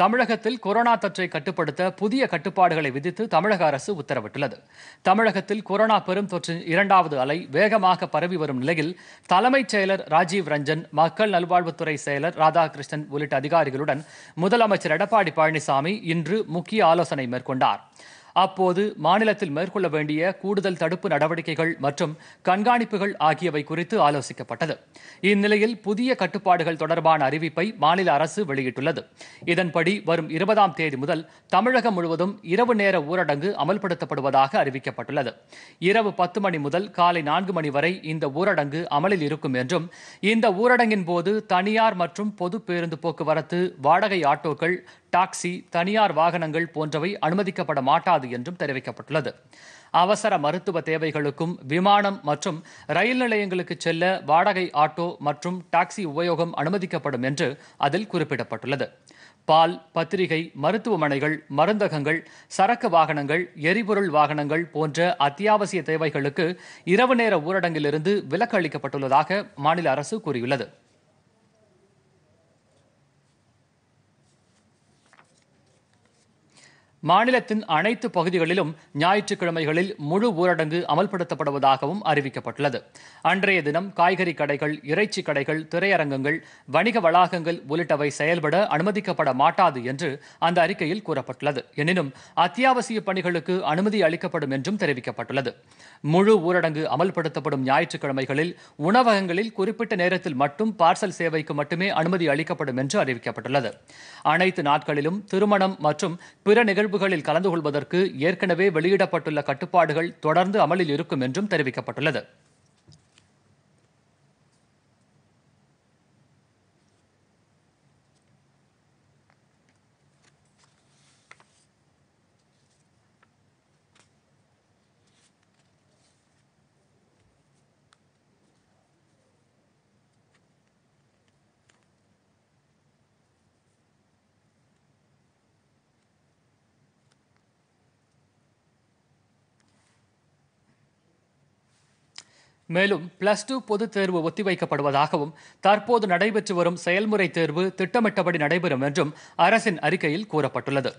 தமிழகத்தில் கொரோனா தொற்றை கட்டுப்படுத்த புதிய கட்டுப்பாடுகளை விதித்து தமிழக அரசு உத்தரவிட்டுள்ளது தமிழகத்தில் கொரோனா பெரும் தொற்றின் இரண்டாவது அலை வேகமாக பரவி வரும் நிலையில் தலைமைச் செயலர் ராஜீவ் ரஞ்சன் மக்கள் நல்வாழ்வுத்துறை செயலர் ராதாகிருஷ்ணன் உள்ளிட்ட அதிகாரிகளுடன் முதலமைச்சர் எடப்பாடி பழனிசாமி இன்று முக்கிய ஆலோசனை மேற்கொண்டார் அப்போது மாநிலத்தில் மேற்கொள்ள வேண்டிய கூடுதல் தடுப்பு நடவடிக்கைகள் மற்றும் கண்காணிப்புகள் ஆகியவை குறித்து ஆலோசிக்கப்பட்டது இந்நிலையில் புதிய கட்டுப்பாடுகள் தொடர்பான அறிவிப்பை மாநில அரசு வெளியிட்டுள்ளது இதன்படி வரும் இருபதாம் தேதி முதல் தமிழகம் முழுவதும் இரவு நேர ஊரடங்கு அமல்படுத்தப்படுவதாக அறிவிக்கப்பட்டுள்ளது இரவு பத்து மணி முதல் காலை நான்கு மணி வரை இந்த ஊரடங்கு அமலில் இருக்கும் என்றும் இந்த ஊரடங்கின் போது தனியார் மற்றும் பொது பேருந்து போக்குவரத்து வாடகை ஆட்டோக்கள் டாக்ஸி தனியார் வாகனங்கள் போன்றவை அனுமதிக்கப்பட மாட்டாது என்றும் தெரிவிக்கப்பட்டுள்ளது அவசர மருத்துவ தேவைகளுக்கும் விமானம் மற்றும் ரயில் நிலையங்களுக்கு செல்ல வாடகை ஆட்டோ மற்றும் டாக்ஸி உபயோகம் அனுமதிக்கப்படும் என்று அதில் குறிப்பிடப்பட்டுள்ளது பால் பத்திரிகை மருத்துவமனைகள் மருந்தகங்கள் சரக்கு வாகனங்கள் எரிபொருள் வாகனங்கள் போன்ற அத்தியாவசிய தேவைகளுக்கு இரவு நேர ஊரடங்கிலிருந்து விலக்கு அளிக்கப்பட்டுள்ளதாக மாநில அரசு கூறியுள்ளது மாநிலத்தின் அனைத்து பகுதிகளிலும் ஞாயிற்றுக்கிழமைகளில் முழு ஊரடங்கு அமல்படுத்தப்படுவதாகவும் அறிவிக்கப்பட்டுள்ளது அன்றைய தினம் காய்கறி கடைகள் இறைச்சி கடைகள் திரையரங்கங்கள் வணிக வளாகங்கள் உள்ளிட்டவை செயல்பட அனுமதிக்கப்பட மாட்டாது என்று அந்த அறிக்கையில் கூறப்பட்டுள்ளது எனினும் அத்தியாவசிய பணிகளுக்கு அனுமதி அளிக்கப்படும் என்றும் தெரிவிக்கப்பட்டுள்ளது முழு ஊரடங்கு அமல்படுத்தப்படும் ஞாயிற்றுக்கிழமைகளில் உணவகங்களில் குறிப்பிட்ட நேரத்தில் மட்டும் பார்சல் சேவைக்கு மட்டுமே அனுமதி அளிக்கப்படும் என்று அறிவிக்கப்பட்டுள்ளது அனைத்து நாட்களிலும் திருமணம் மற்றும் பிற நிகழ்வு நிகழ்வுகளில் கலந்து கொள்வதற்கு ஏற்கனவே வெளியிடப்பட்டுள்ள கட்டுப்பாடுகள் தொடர்ந்து அமலில் இருக்கும் என்றும் தெரிவிக்கப்பட்டுள்ளது மேலும் பிளஸ் டூ பொதுத் தேர்வு ஒத்திவைக்கப்படுவதாகவும் தற்போது நடைபெற்று வரும் செயல்முறை தேர்வு திட்டமிட்டபடி நடைபெறும் என்றும் அரசின் அறிக்கையில் கூறப்பட்டுள்ளது